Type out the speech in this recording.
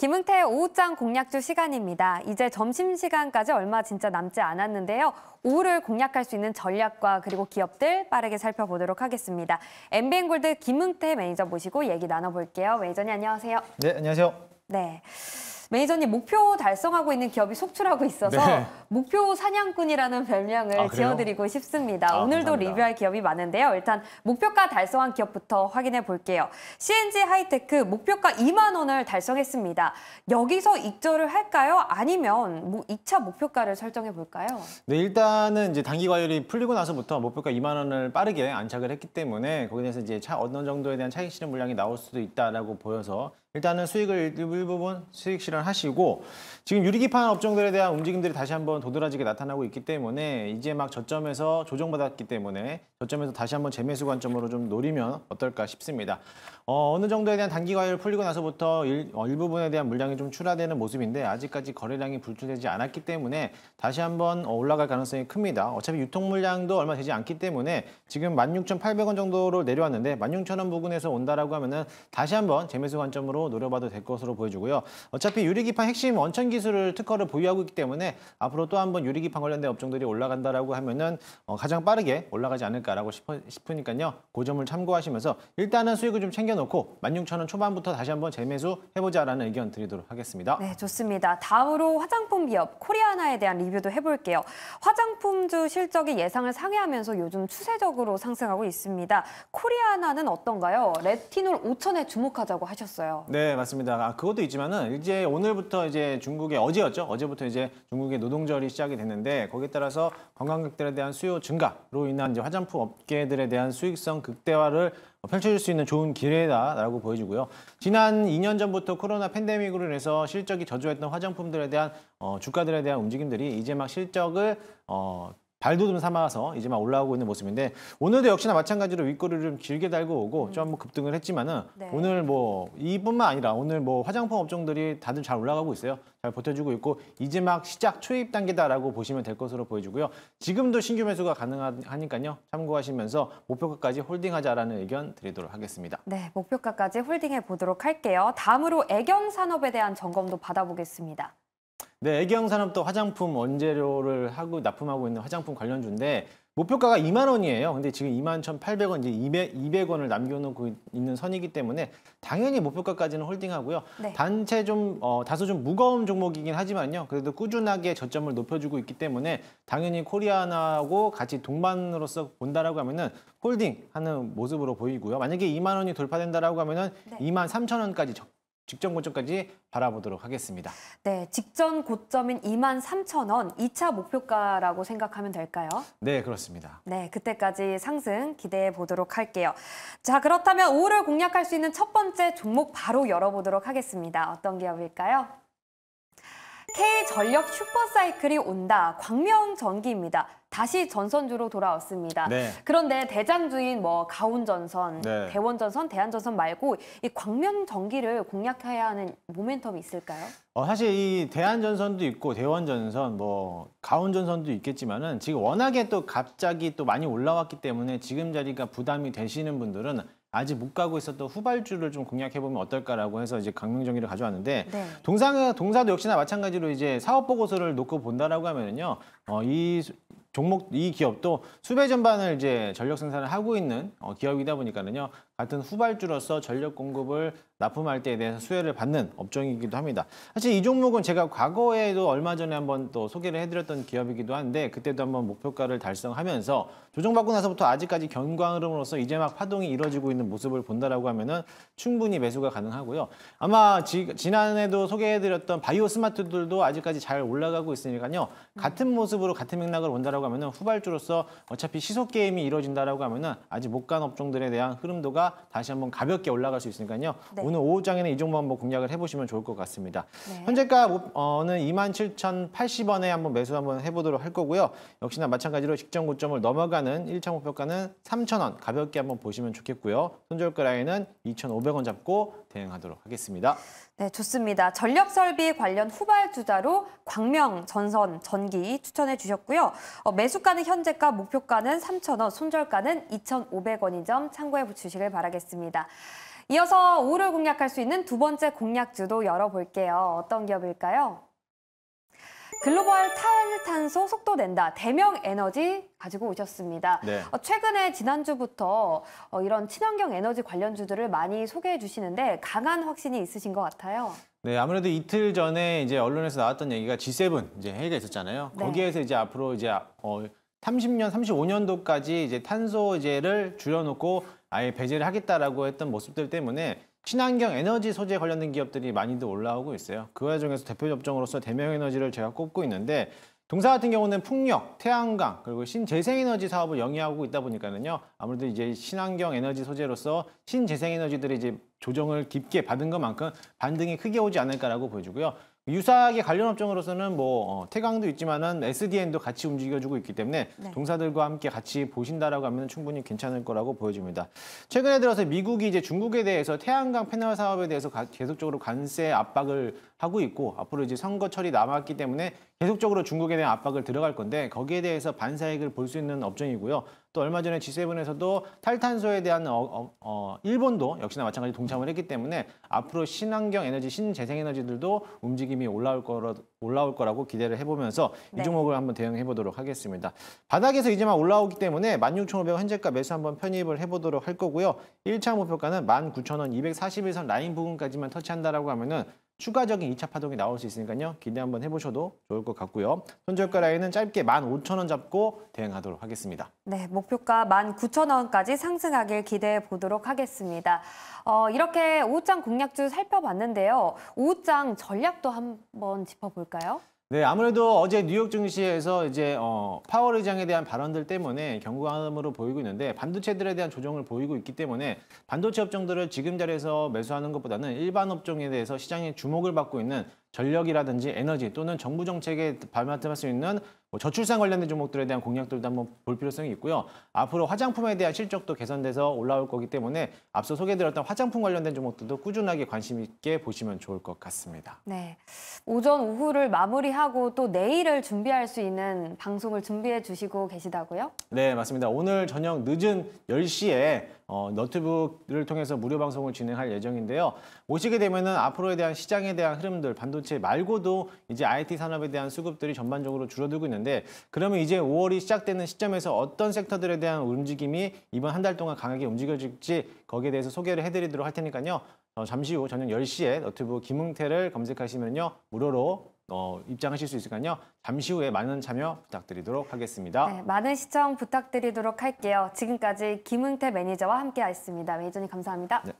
김은태 의 오후장 공략주 시간입니다. 이제 점심시간까지 얼마 진짜 남지 않았는데요. 오후를 공략할 수 있는 전략과 그리고 기업들 빠르게 살펴보도록 하겠습니다. MBN골드 김은태 매니저 모시고 얘기 나눠볼게요. 매니저님 안녕하세요. 네, 안녕하세요. 네. 매니저님 목표 달성하고 있는 기업이 속출하고 있어서 네. 목표 사냥꾼이라는 별명을 아, 지어드리고 싶습니다. 아, 오늘도 감사합니다. 리뷰할 기업이 많은데요. 일단 목표가 달성한 기업부터 확인해 볼게요. CNG 하이테크 목표가 2만 원을 달성했습니다. 여기서 익절을 할까요? 아니면 뭐 2차 목표가를 설정해 볼까요? 네, 일단은 이제 단기 과열이 풀리고 나서부터 목표가 2만 원을 빠르게 안착을 했기 때문에 거기에 대해서 이제 차 어느 정도에 대한 차익 실현 물량이 나올 수도 있다라고 보여서 일단은 수익을 일부분 수익 실현 판단을 하시고 지금 유리기판 업종들에 대한 움직임들이 다시 한번 도드라지게 나타나고 있기 때문에 이제 막 저점에서 조정받았기 때문에 저점에서 다시 한번 재매수 관점으로 좀 노리면 어떨까 싶습니다. 어, 어느 정도에 대한 단기 과열 을 풀리고 나서부터 일, 어, 부분에 대한 물량이 좀 출하되는 모습인데 아직까지 거래량이 불출되지 않았기 때문에 다시 한번 어, 올라갈 가능성이 큽니다. 어차피 유통 물량도 얼마 되지 않기 때문에 지금 16,800원 정도로 내려왔는데 16,000원 부근에서 온다라고 하면은 다시 한번 재매수 관점으로 노려봐도 될 것으로 보여지고요. 어차피 유리기판 핵심 원천 기술을 특허를 보유하고 있기 때문에 앞으로 또 한번 유리기판 관련된 업종들이 올라간다라고 하면은 어, 가장 빠르게 올라가지 않을까라고 싶어, 싶으니까요. 그 점을 참고하시면서 일단은 수익을 좀 챙겨놓고 16,000원 초반부터 다시 한번 재매수 해보자라는 의견 드리도록 하겠습니다. 네, 좋습니다. 다음으로 화장품 기업 코리아나에 대한 리뷰도 해볼게요. 화장품주 실적이 예상을 상회하면서 요즘 추세적으로 상승하고 있습니다. 코리아나는 어떤가요? 레티놀 5천에 주목하자고 하셨어요. 네, 맞습니다. 아, 그것도 있지만은 이제 오늘 오늘부터 이제 중국의 어제였죠. 어제부터 이제 중국의 노동절이 시작이 됐는데 거기에 따라서 관광객들에 대한 수요 증가로 인한 이제 화장품 업계들에 대한 수익성 극대화를 펼쳐질 수 있는 좋은 기회다라고 보여지고요. 지난 2년 전부터 코로나 팬데믹으로 인해서 실적이 저조했던 화장품들에 대한 어, 주가들에 대한 움직임들이 이제 막 실적을 어, 발돋움 삼아서 이제 막 올라오고 있는 모습인데 오늘도 역시나 마찬가지로 윗꼬리를 좀 길게 달고 오고 음. 좀 급등을 했지만은 네. 오늘 뭐 이뿐만 아니라 오늘 뭐 화장품 업종들이 다들 잘 올라가고 있어요. 잘 버텨주고 있고 이제 막 시작 초입 단계다라고 보시면 될 것으로 보여지고요. 지금도 신규 매수가 가능하니까요. 참고하시면서 목표가까지 홀딩하자라는 의견 드리도록 하겠습니다. 네, 목표가까지 홀딩해 보도록 할게요. 다음으로 애경산업에 대한 점검도 받아보겠습니다. 네, 애기형 산업도 화장품 원재료를 하고 납품하고 있는 화장품 관련주인데 목표가가 2만 원이에요. 근데 지금 2만 1,800원, 이제 200, 200원을 남겨놓고 있는 선이기 때문에 당연히 목표가까지는 홀딩하고요. 네. 단체 좀, 어, 다소 좀 무거운 종목이긴 하지만요. 그래도 꾸준하게 저점을 높여주고 있기 때문에 당연히 코리아나하고 같이 동반으로서 본다라고 하면은 홀딩하는 모습으로 보이고요. 만약에 2만 원이 돌파된다라고 하면은 네. 2만 3천 원까지 적, 직전 고점까지 바라보도록 하겠습니다. 네, 직전 고점인 2만 3천 원 2차 목표가라고 생각하면 될까요? 네, 그렇습니다. 네, 그때까지 상승 기대해 보도록 할게요. 자, 그렇다면 5월을 공략할 수 있는 첫 번째 종목 바로 열어보도록 하겠습니다. 어떤 기업일까요? K전력 슈퍼사이클이 온다. 광명전기입니다. 다시 전선주로 돌아왔습니다. 네. 그런데 대장주인 뭐 가온전선, 네. 대원전선, 대한전선 말고 이 광명전기를 공략해야 하는 모멘텀이 있을까요? 어, 사실 이 대한전선도 있고 대원전선, 뭐 가온전선도 있겠지만은 지금 워낙에 또 갑자기 또 많이 올라왔기 때문에 지금 자리가 부담이 되시는 분들은 아직 못 가고 있었던 후발주를 좀 공략해보면 어떨까라고 해서 이제 강릉정의를 가져왔는데 네. 동상은 동사도 역시나 마찬가지로 이제 사업 보고서를 놓고 본다라고 하면은요 어, 이 종목 이 기업도 수배 전반을 이제 전력 생산을 하고 있는 어, 기업이다 보니까는요 같은 후발주로서 전력 공급을 납품할 때에 대해서 수혜를 받는 업종이기도 합니다. 사실 이 종목은 제가 과거에도 얼마 전에 한번 또 소개를 해드렸던 기업이기도 한데 그때도 한번 목표가를 달성하면서 조정받고 나서부터 아직까지 경광 흐름으로서 이제 막 파동이 이뤄지고 있는 모습을 본다라고 하면은 충분히 매수가 가능하고요. 아마 지, 지난해도 소개해드렸던 바이오 스마트들도 아직까지 잘 올라가고 있으니까요. 같은 모습으로 같은 맥락을 본다라고 하면은 후발주로서 어차피 시속 게임이 이뤄진다라고 하면은 아직 못 간 업종들에 대한 흐름도가 다시 한번 가볍게 올라갈 수 있으니까요. 네. 오늘 오후장에는 이 종목 한번 공략을 해보시면 좋을 것 같습니다. 네. 현재가는 27,080원에 한번 매수 한번 해보도록 할 거고요. 역시나 마찬가지로 직전 고점을 넘어가는 1차 목표가는 3,000원 가볍게 한번 보시면 좋겠고요. 손절가 라인은 2,500원 잡고 대응하도록 하겠습니다. 네, 좋습니다. 전력 설비 관련 후발 투자로 광명 전선 전기 추천해 주셨고요. 어, 매수가는 현재가, 목표가는 3,000원, 손절가는 2,500원인 점 참고해 주시길 바랍니다. 바라겠습니다. 이어서 오를 공략할 수 있는 두 번째 공략주도 열어볼게요. 어떤 기업일까요? 글로벌 탈탄소 속도 낸다 대명 에너지 가지고 오셨습니다. 네. 어, 최근에 지난주부터 어, 이런 친환경 에너지 관련주들을 많이 소개해 주시는데 강한 확신이 있으신 것 같아요. 네, 아무래도 이틀 전에 이제 언론에서 나왔던 얘기가 G7 이제 회의가 있었잖아요. 네. 거기에서 이제 앞으로 이제 어, 30년, 35년도까지 이제 탄소제를 줄여놓고 아예 배제를 하겠다라고 했던 모습들 때문에 친환경 에너지 소재 관련된 기업들이 많이들 올라오고 있어요. 그 와중에서 대표 접종으로서 대명 에너지를 제가 꼽고 있는데 동사 같은 경우는 풍력, 태양광, 그리고 신재생에너지 사업을 영위하고 있다 보니까는요. 아무래도 이제 친환경 에너지 소재로서 신재생에너지들이 이제 조정을 깊게 받은 것만큼 반등이 크게 오지 않을까라고 보여주고요. 유사하게 관련 업종으로서는 뭐 어, 태강도 있지만은 SDN도 같이 움직여주고 있기 때문에 네. 동사들과 함께 같이 보신다라고 하면 충분히 괜찮을 거라고 보여집니다. 최근에 들어서 미국이 이제 중국에 대해서 태양광 패널 사업에 대해서 계속적으로 관세 압박을 하고 있고 앞으로 이제 선거철이 남았기 때문에 계속적으로 중국에 대한 압박을 들어갈 건데 거기에 대해서 반사익을 볼 수 있는 업종이고요. 또 얼마 전에 G7에서도 탈탄소에 대한 어, 어, 어, 일본도 역시나 마찬가지 동참을 했기 때문에 앞으로 신환경 에너지, 신재생 에너지들도 움직임이 올라올 거라 올라올 거라고 기대를 해보면서 네. 이 종목을 한번 대응해 보도록 하겠습니다. 바닥에서 이제 막 올라오기 때문에 16,500원 현재가 매수 한번 편입을 해보도록 할 거고요. 1차 목표가는 19,241선 라인 부분까지만 터치한다라고 하면은 추가적인 2차 파동이 나올 수 있으니까요. 기대 한번 해보셔도 좋을 것 같고요. 손절가 라인은 짧게 15,000원 잡고 대응하도록 하겠습니다. 네, 목표가 19,000원까지 상승하길 기대해 보도록 하겠습니다. 어, 이렇게 5장 공략주 살펴봤는데요. 5장 전략도 한번 짚어볼까요? 네, 아무래도 어제 뉴욕 증시에서 이제 어, 파월 의장에 대한 발언들 때문에 경고감으로 보이고 있는데 반도체들에 대한 조정을 보이고 있기 때문에 반도체 업종들을 지금 자리에서 매수하는 것보다는 일반 업종에 대해서 시장의 주목을 받고 있는 전력이라든지 에너지 또는 정부 정책에 발맞할수 있는 뭐 저출산 관련된 종목들에 대한 공약들도 한번 볼 필요성이 있고요. 앞으로 화장품에 대한 실적도 개선돼서 올라올 거기 때문에 앞서 소개드렸던 화장품 관련된 종목들도 꾸준하게 관심 있게 보시면 좋을 것 같습니다. 네, 오전 오후를 마무리하고 또 내일을 준비할 수 있는 방송을 준비해 주시고 계시다고요? 네, 맞습니다. 오늘 저녁 늦은 10시에 어, 너트북을 통해서 무료 방송을 진행할 예정인데요. 오시게 되면은 앞으로에 대한 시장에 대한 흐름들, 반도체 말고도 이제 IT 산업에 대한 수급들이 전반적으로 줄어들고 있는 되는데 그러면 이제 5월이 시작되는 시점에서 어떤 섹터들에 대한 움직임이 이번 한 달 동안 강하게 움직여질지 거기에 대해서 소개를 해드리도록 할 테니까요. 어, 잠시 후 저녁 10시에 너튜브 김흥태를 검색하시면요. 무료로 어, 입장하실 수 있으니까요. 잠시 후에 많은 참여 부탁드리도록 하겠습니다. 네, 많은 시청 부탁드리도록 할게요. 지금까지 김흥태 매니저와 함께했습니다. 매니저님 감사합니다. 네,